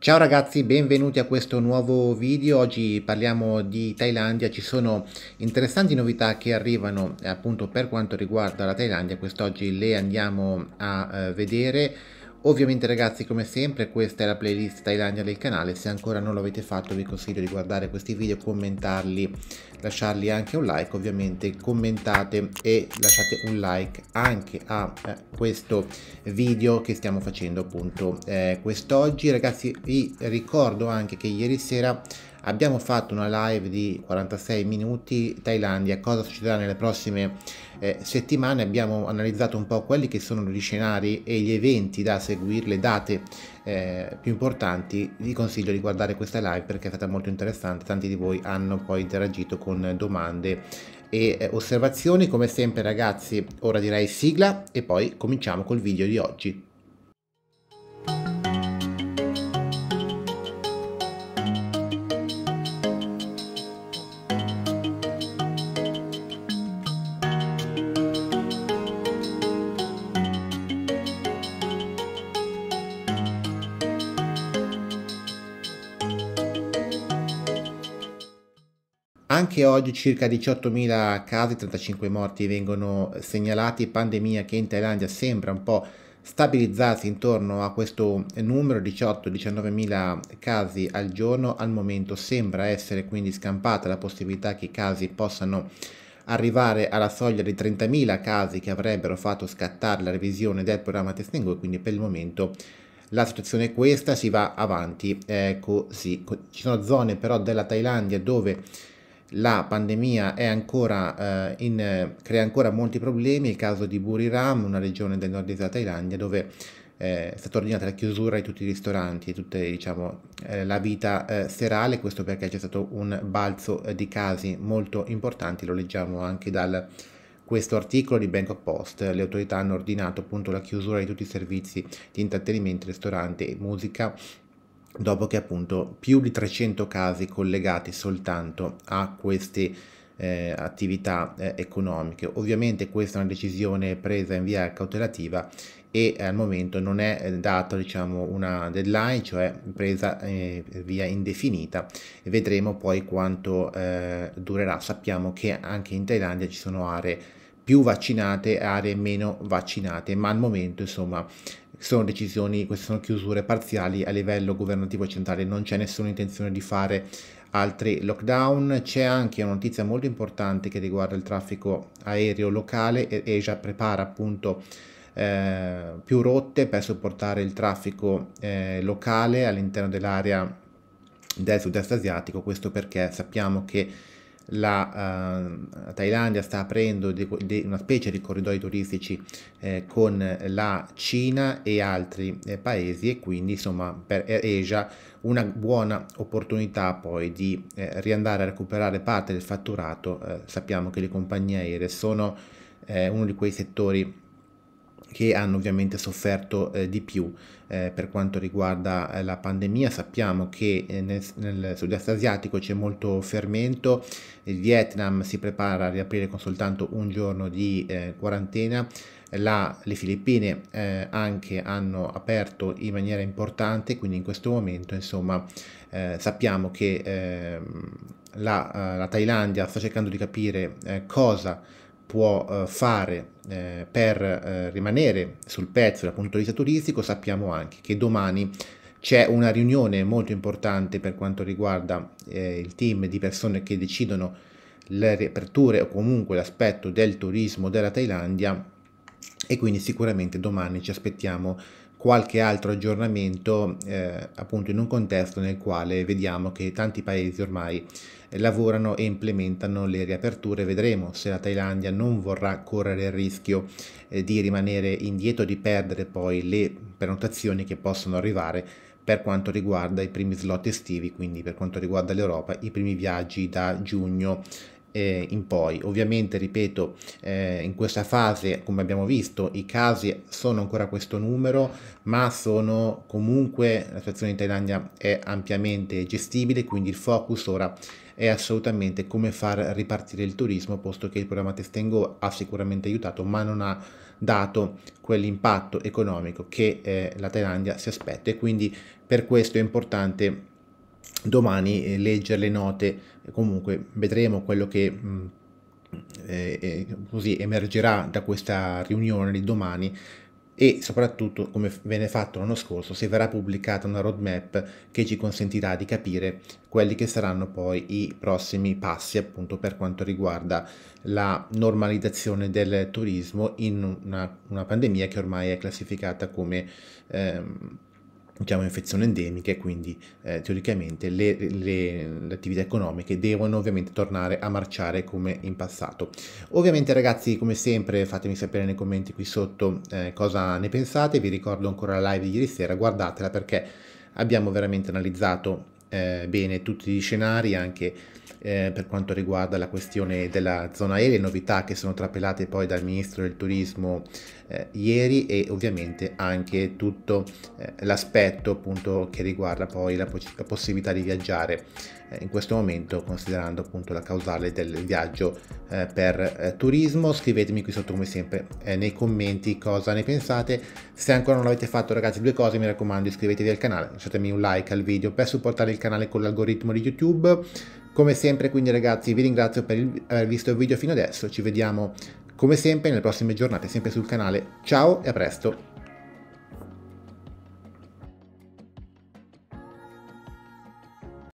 Ciao ragazzi, benvenuti a questo nuovo video. Oggi parliamo di Thailandia, ci sono interessanti novità che arrivano eh, appunto per quanto riguarda la Thailandia, quest'oggi le andiamo a eh, vedere. Ovviamente ragazzi come sempre questa è la playlist Thailandia del canale, se ancora non lo avete fatto vi consiglio di guardare questi video, commentarli, lasciarli anche un like, ovviamente commentate e lasciate un like anche a eh, questo video che stiamo facendo appunto eh, quest'oggi. Ragazzi vi ricordo anche che ieri sera abbiamo fatto una live di 46 minuti Thailandia, cosa succederà nelle prossime eh, settimane, abbiamo analizzato un po' quelli che sono gli scenari e gli eventi da seguire, le date eh, più importanti, vi consiglio di guardare questa live perché è stata molto interessante, tanti di voi hanno poi interagito con domande e eh, osservazioni, come sempre ragazzi ora direi sigla e poi cominciamo col video di oggi. Anche oggi circa 18.000 casi, 35 morti vengono segnalati, pandemia che in Thailandia sembra un po' stabilizzarsi intorno a questo numero 18 19000 casi al giorno al momento sembra essere quindi scampata la possibilità che i casi possano arrivare alla soglia dei 30.000 casi che avrebbero fatto scattare la revisione del programma Testingo e quindi per il momento la situazione è questa, si va avanti eh, così. Ci sono zone però della Thailandia dove la pandemia ancora, eh, in, crea ancora molti problemi, il caso di Buriram, una regione del nord della Thailandia dove eh, è stata ordinata la chiusura di tutti i ristoranti e tutta diciamo, eh, la vita eh, serale, questo perché c'è stato un balzo eh, di casi molto importanti, lo leggiamo anche da questo articolo di Bangkok Post, le autorità hanno ordinato appunto la chiusura di tutti i servizi di intrattenimento, ristorante e musica dopo che appunto più di 300 casi collegati soltanto a queste eh, attività eh, economiche. Ovviamente questa è una decisione presa in via cautelativa e al momento non è eh, data diciamo, una deadline, cioè presa eh, via indefinita. Vedremo poi quanto eh, durerà. Sappiamo che anche in Thailandia ci sono aree più vaccinate e aree meno vaccinate, ma al momento insomma sono decisioni, queste sono chiusure parziali a livello governativo centrale, non c'è nessuna intenzione di fare altri lockdown. C'è anche una notizia molto importante che riguarda il traffico aereo locale, Asia prepara appunto eh, più rotte per supportare il traffico eh, locale all'interno dell'area del sud-est asiatico, questo perché sappiamo che la uh, Thailandia sta aprendo di, di una specie di corridoi turistici eh, con la Cina e altri eh, paesi e quindi insomma per Asia una buona opportunità poi di eh, riandare a recuperare parte del fatturato, eh, sappiamo che le compagnie aeree sono eh, uno di quei settori che hanno ovviamente sofferto eh, di più eh, per quanto riguarda eh, la pandemia. Sappiamo che eh, nel, nel sud-est asiatico c'è molto fermento, il Vietnam si prepara a riaprire con soltanto un giorno di eh, quarantena, la, le Filippine eh, anche hanno aperto in maniera importante, quindi in questo momento insomma sappiamo che ehm, la, la, Thailandia sta cercando di capire cosa può eh, fare eh, per eh, rimanere sul pezzo dal punto di vista turistico, sappiamo anche che domani c'è una riunione molto importante per quanto riguarda il team di persone che decidono le riaperture o comunque l'aspetto del turismo della Thailandia e quindi sicuramente domani ci aspettiamo qualche altro aggiornamento eh, appunto in un contesto nel quale vediamo che tanti paesi ormai lavorano e implementano le riaperture. Vedremo se la Thailandia non vorrà correre il rischio eh, di rimanere indietro, di perdere poi le prenotazioni che possono arrivare per quanto riguarda i primi slot estivi, quindi per quanto riguarda l'Europa, i primi viaggi da giugno eh, in poi. Ovviamente, ripeto, eh, in questa fase, come abbiamo visto, i casi sono ancora questo numero, ma sono comunque, la situazione in Thailandia è ampiamente gestibile, quindi il focus ora è assolutamente come far ripartire il turismo, posto che il programma Testengo ha sicuramente aiutato, ma non ha dato quell'impatto economico che eh, la Thailandia si aspetta e quindi per questo è importante domani eh, leggere le note, comunque vedremo quello che mh, mm, eh, eh, così emergerà da questa riunione di domani e soprattutto come venne fatto l'anno scorso se verrà pubblicata una roadmap che ci consentirà di capire quelli che saranno poi i prossimi passi appunto per quanto riguarda la normalizzazione del turismo in una, una pandemia che ormai è classificata come ehm, diciamo, infezioni endemiche, quindi eh, teoricamente le, le, le, attività economiche devono ovviamente tornare a marciare come in passato. Ovviamente ragazzi, come sempre, fatemi sapere nei commenti qui sotto eh, cosa ne pensate, vi ricordo ancora la live di ieri sera, guardatela perché abbiamo veramente analizzato eh, bene tutti gli scenari, anche eh, per quanto riguarda la questione della zona aerea, novità che sono trapelate poi dal Ministro del Turismo eh, ieri e ovviamente anche tutto eh, l'aspetto appunto che riguarda poi la, poss la possibilità di viaggiare eh, in questo momento considerando appunto la causale del viaggio eh, per eh, turismo. Scrivetemi qui sotto come sempre nei commenti cosa ne pensate. Se ancora non l'avete fatto ragazzi due cose mi raccomando iscrivetevi al canale, lasciatemi un like al video per supportare il canale con l'algoritmo di YouTube come sempre quindi ragazzi vi ringrazio per aver visto il video fino adesso, ci vediamo come sempre nelle prossime giornate sempre sul canale, ciao e a presto!